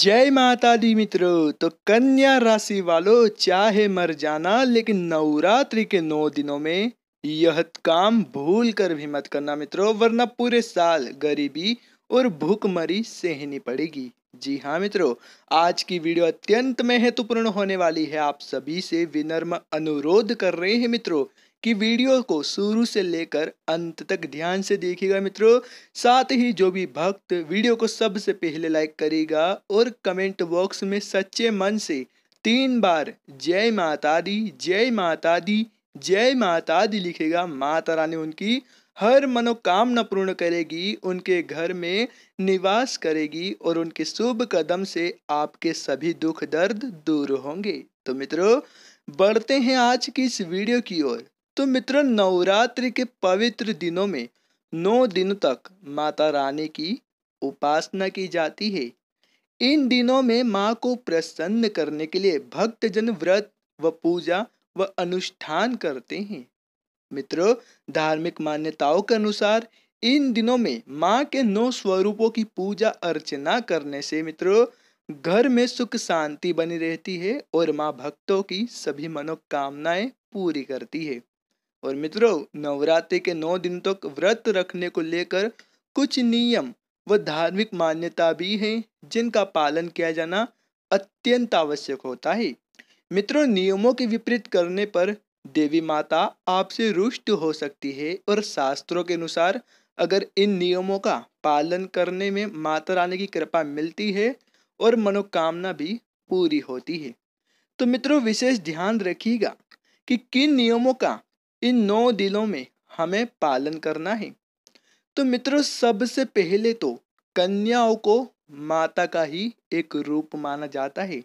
जय माता दी मित्रों तो कन्या राशि वालों चाहे मर जाना लेकिन नवरात्रि के नौ दिनों में यह काम भूल कर भी मत करना मित्रों वरना पूरे साल गरीबी और भूखमरी सहनी पड़ेगी जी हाँ मित्रों आज की वीडियो अत्यंत महत्वपूर्ण होने वाली है आप सभी से विनम्र अनुरोध कर रहे हैं मित्रों कि वीडियो को शुरू से लेकर अंत तक ध्यान से देखिएगा मित्रों साथ ही जो भी भक्त वीडियो को सबसे पहले लाइक करेगा और कमेंट बॉक्स में सच्चे मन से तीन बार जय माता दी जय माता दी जय माता दी लिखेगा माता रानी उनकी हर मनोकामना पूर्ण करेगी उनके घर में निवास करेगी और उनके शुभ कदम से आपके सभी दुख दर्द दूर होंगे तो मित्रों बढ़ते हैं आज की इस वीडियो की ओर तो मित्रों नवरात्रि के पवित्र दिनों में नौ दिन तक माता रानी की उपासना की जाती है इन दिनों में माँ को प्रसन्न करने के लिए भक्तजन व्रत व पूजा व अनुष्ठान करते हैं मित्रों धार्मिक मान्यताओं के अनुसार इन दिनों में माँ के नौ स्वरूपों की पूजा अर्चना करने से मित्रों घर में सुख शांति बनी रहती है और माँ भक्तों की सभी मनोकामनाएं पूरी करती है और मित्रों नवरात्रि के नौ दिन तक तो व्रत रखने को लेकर कुछ नियम व धार्मिक मान्यता भी हैं जिनका पालन किया जाना अत्यंत आवश्यक होता है मित्रों नियमों के विपरीत करने पर देवी माता आपसे रुष्ट हो सकती है और शास्त्रों के अनुसार अगर इन नियमों का पालन करने में माता रानी की कृपा मिलती है और मनोकामना भी पूरी होती है तो मित्रों विशेष ध्यान रखिएगा कि किन नियमों का इन नौ दिलों में हमें पालन करना है तो मित्रों सबसे पहले तो कन्याओं को माता का ही एक रूप माना जाता है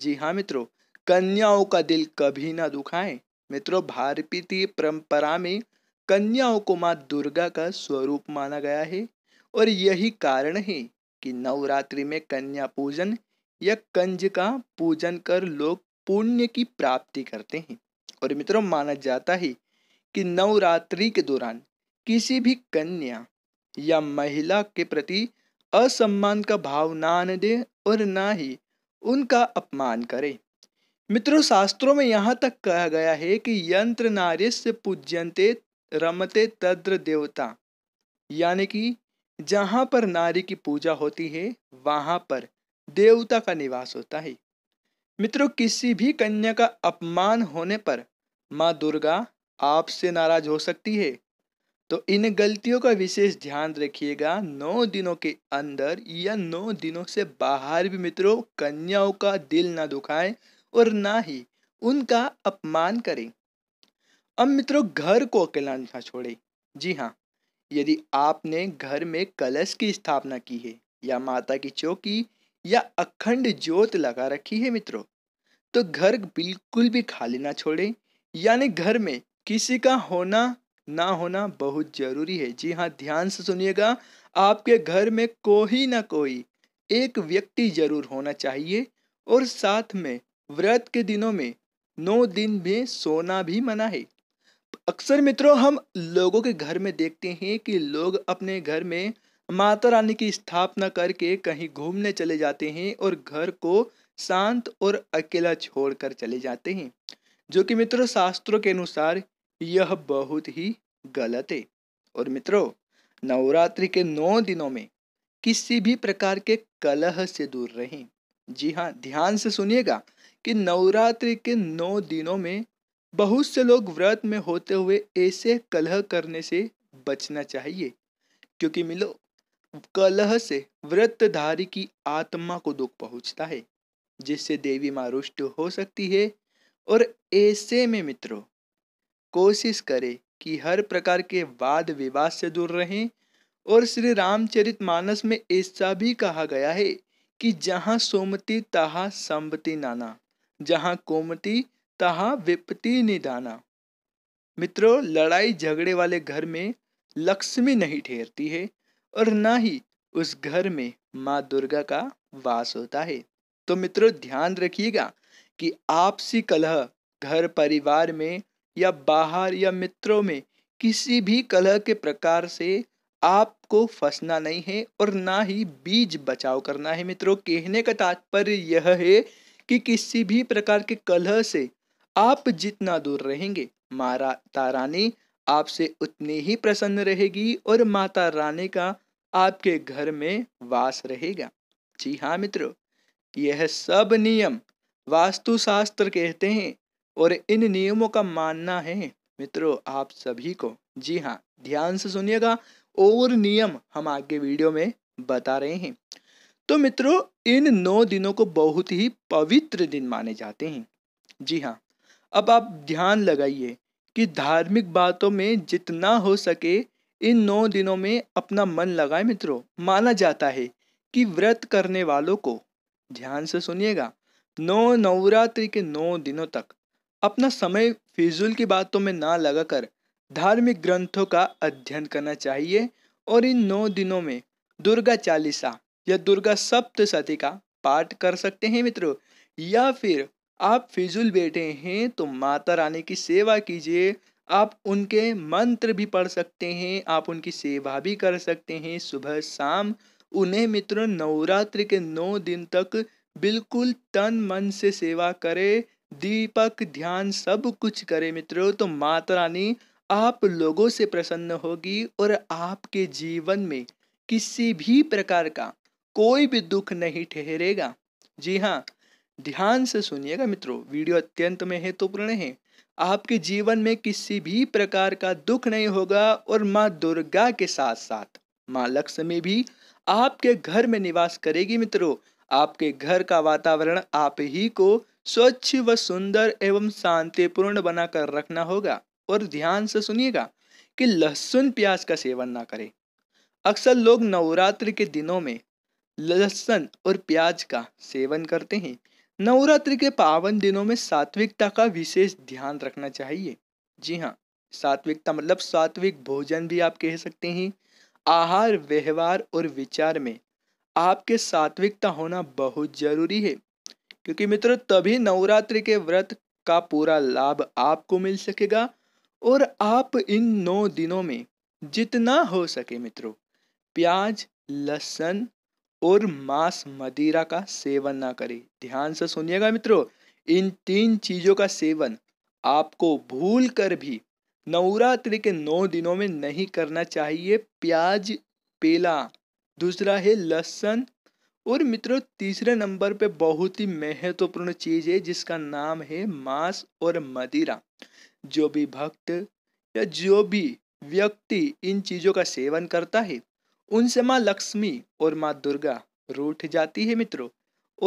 जी हाँ मित्रों कन्याओं का दिल कभी ना दुखाएं मित्रों भारतीय परंपरा में कन्याओं को माँ दुर्गा का स्वरूप माना गया है और यही कारण है कि नवरात्रि में कन्या पूजन या कंज का पूजन कर लोग पुण्य की प्राप्ति करते हैं और मित्रों माना जाता है कि नवरात्रि के दौरान किसी भी कन्या या महिला के प्रति असम्मान का भाव ना आने दे और ना ही उनका अपमान करें मित्रों शास्त्रों में यहाँ तक कहा गया है कि यंत्र नार्य से पूज्यंते रमते तद्र देवता यानी कि जहाँ पर नारी की पूजा होती है वहाँ पर देवता का निवास होता है मित्रों किसी भी कन्या का अपमान होने पर माँ दुर्गा आपसे नाराज हो सकती है तो इन गलतियों का विशेष ध्यान रखिएगा नौ दिनों के अंदर या नौ दिनों से बाहर भी मित्रों कन्याओं का दिल ना दुखाएं और ना ही उनका अपमान करें अब मित्रों घर को अकेला ना छोड़े जी हाँ यदि आपने घर में कलश की स्थापना की है या माता की चौकी या अखंड ज्योत लगा रखी है मित्रों तो घर बिल्कुल भी खाली ना छोड़ें यानी घर में किसी का होना ना होना बहुत जरूरी है जी हाँ ध्यान से सुनिएगा आपके घर में कोई ना कोई एक व्यक्ति जरूर होना चाहिए और साथ में व्रत के दिनों में नौ दिन में सोना भी मना है अक्सर मित्रों हम लोगों के घर में देखते हैं कि लोग अपने घर में माता रानी की स्थापना करके कहीं घूमने चले जाते हैं और घर को शांत और अकेला छोड़कर चले जाते हैं जो कि मित्रों शास्त्रों के अनुसार यह बहुत ही गलत है और मित्रों नवरात्रि के नौ दिनों में किसी भी प्रकार के कलह से दूर रहें जी हाँ ध्यान से सुनिएगा कि नवरात्रि के नौ दिनों में बहुत से लोग व्रत में होते हुए ऐसे कलह करने से बचना चाहिए क्योंकि मिलो कलह से व्रतधारी की आत्मा को दुख पहुंचता है जिससे देवी मारुष्ट हो सकती है और ऐसे में मित्रों कोशिश करें कि हर प्रकार के वाद विवाद से दूर रहें और श्री रामचरित मानस में ऐसा भी कहा गया है कि जहाँ सोमती तहा सम्पति नाना जहाँ कोमती तहा विपति निदाना मित्रों लड़ाई झगड़े वाले घर में लक्ष्मी नहीं ठहरती है और ना ही उस घर में माँ दुर्गा का वास होता है तो मित्रों ध्यान रखिएगा कि आपसी कलह घर परिवार में या बाहर या मित्रों में किसी भी कलह के प्रकार से आपको फंसना नहीं है और ना ही बीज बचाव करना है मित्रों कहने का तात्पर्य यह है कि किसी भी प्रकार के कलह से आप जितना दूर रहेंगे मारा तारानी आपसे उतनी ही प्रसन्न रहेगी और माता रानी का आपके घर में वास रहेगा जी हाँ मित्रों यह सब नियम वास्तुशास्त्र कहते हैं और इन नियमों का मानना है मित्रों आप सभी को जी हाँ ध्यान से सुनिएगा और नियम हम आगे वीडियो में बता रहे हैं तो मित्रों इन नौ दिनों को बहुत ही पवित्र दिन माने जाते हैं जी हाँ अब आप ध्यान लगाइए कि धार्मिक बातों में जितना हो सके इन नौ दिनों में अपना मन लगाए मित्रों माना जाता है कि व्रत करने वालों को ध्यान से सुनिएगा नौ नवरात्रि के नौ दिनों तक अपना समय फिजूल की बातों में ना लगाकर धार्मिक ग्रंथों का अध्ययन करना चाहिए और इन नौ दिनों में दुर्गा चालीसा या दुर्गा सप्तशती का पाठ कर सकते हैं मित्रों या फिर आप फिजूल बैठे हैं तो माता रानी की सेवा कीजिए आप उनके मंत्र भी पढ़ सकते हैं आप उनकी सेवा भी कर सकते हैं सुबह शाम उन्हें मित्रों नवरात्रि के नौ दिन तक बिल्कुल तन मन से सेवा करे दीपक ध्यान सब कुछ करे मित्रों तो माता रानी आप लोगों से प्रसन्न होगी और आपके जीवन में किसी भी प्रकार का कोई भी दुख नहीं ठहरेगा जी हाँ ध्यान से सुनिएगा मित्रों वीडियो अत्यंत में है तो पूर्ण है आपके जीवन में किसी भी प्रकार का दुख नहीं होगा और माँ दुर्गा के साथ साथ माँ लक्ष्मी भी आपके घर में निवास करेगी मित्रों आपके घर का वातावरण आप ही को स्वच्छ व सुंदर एवं शांतिपूर्ण बनाकर रखना होगा और ध्यान से सुनिएगा कि लहसुन प्याज का सेवन ना करें अक्सर लोग नवरात्र के दिनों में लहसुन और प्याज का सेवन करते हैं नवरात्र के पावन दिनों में सात्विकता का विशेष ध्यान रखना चाहिए जी हाँ सात्विकता मतलब सात्विक भोजन भी आप कह सकते हैं आहार व्यवहार और विचार में आपके सात्विकता होना बहुत जरूरी है क्योंकि मित्रों तभी नवरात्रि के व्रत का पूरा लाभ आपको मिल सकेगा और आप इन नौ दिनों में जितना हो सके मित्रों प्याज लहसन और मांस मदिरा का सेवन ना करें ध्यान से सुनिएगा मित्रों इन तीन चीजों का सेवन आपको भूल कर भी नवरात्रि के नौ दिनों में नहीं करना चाहिए प्याज पेला दूसरा है लहसन और मित्रों तीसरे नंबर पे बहुत ही महत्वपूर्ण चीज है जिसका नाम है मांस और मदिरा जो भी भक्त या जो भी व्यक्ति इन चीजों का सेवन करता है उनसे माँ लक्ष्मी और माँ दुर्गा रूठ जाती है मित्रों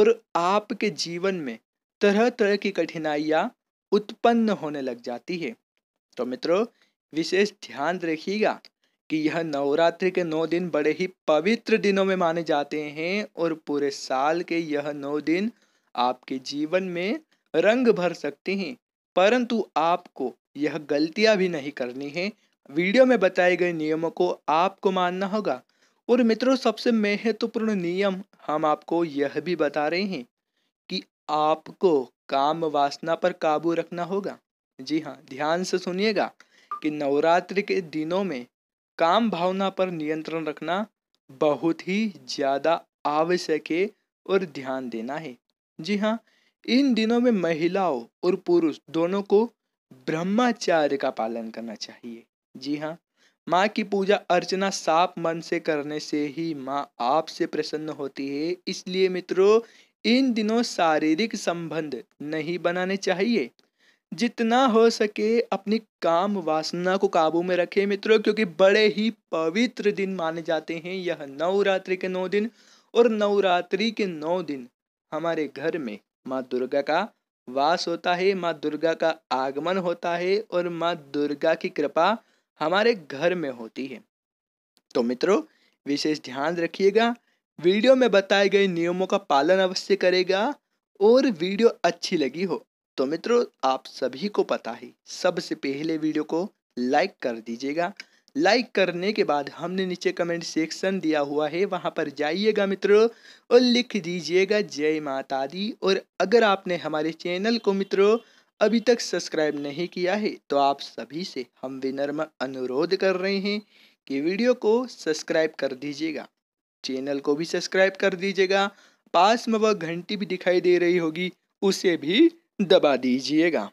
और आपके जीवन में तरह तरह की कठिनाइयाँ उत्पन्न होने लग जाती है तो मित्रों विशेष ध्यान रखिएगा कि यह नवरात्रि के नौ दिन बड़े ही पवित्र दिनों में माने जाते हैं और पूरे साल के यह नौ दिन आपके जीवन में रंग भर सकते हैं परंतु आपको यह गलतियां भी नहीं करनी है वीडियो में बताए गए नियमों को आपको मानना होगा और मित्रों सबसे महत्वपूर्ण नियम हम आपको यह भी बता रहे हैं कि आपको काम वासना पर काबू रखना होगा जी हाँ ध्यान से सुनिएगा कि नवरात्रि के दिनों में काम भावना पर नियंत्रण रखना बहुत ही ज़्यादा आवश्यक है और ध्यान देना है जी हाँ इन दिनों में महिलाओं और पुरुष दोनों को ब्रह्मचार्य का पालन करना चाहिए जी हाँ माँ की पूजा अर्चना साफ मन से करने से ही माँ आपसे प्रसन्न होती है इसलिए मित्रों इन दिनों शारीरिक संबंध नहीं बनाने चाहिए जितना हो सके अपनी काम वासना को काबू में रखें मित्रों क्योंकि बड़े ही पवित्र दिन माने जाते हैं यह नवरात्रि के नौ दिन और नवरात्रि के नौ दिन हमारे घर में माँ दुर्गा का वास होता है माँ दुर्गा का आगमन होता है और माँ दुर्गा की कृपा हमारे घर में होती है तो मित्रों विशेष ध्यान रखिएगा वीडियो में बताए गए नियमों का पालन अवश्य करेगा और वीडियो अच्छी लगी हो तो मित्रों आप सभी को पता है सबसे पहले वीडियो को लाइक कर दीजिएगा लाइक करने के बाद हमने नीचे कमेंट सेक्शन दिया हुआ है वहाँ पर जाइएगा मित्रों और लिख दीजिएगा जय माता दी और अगर आपने हमारे चैनल को मित्रों अभी तक सब्सक्राइब नहीं किया है तो आप सभी से हम विनर्म अनुरोध कर रहे हैं कि वीडियो को सब्सक्राइब कर दीजिएगा चैनल को भी सब्सक्राइब कर दीजिएगा पास में वह घंटी भी दिखाई दे रही होगी उसे भी दबा दीजिएगा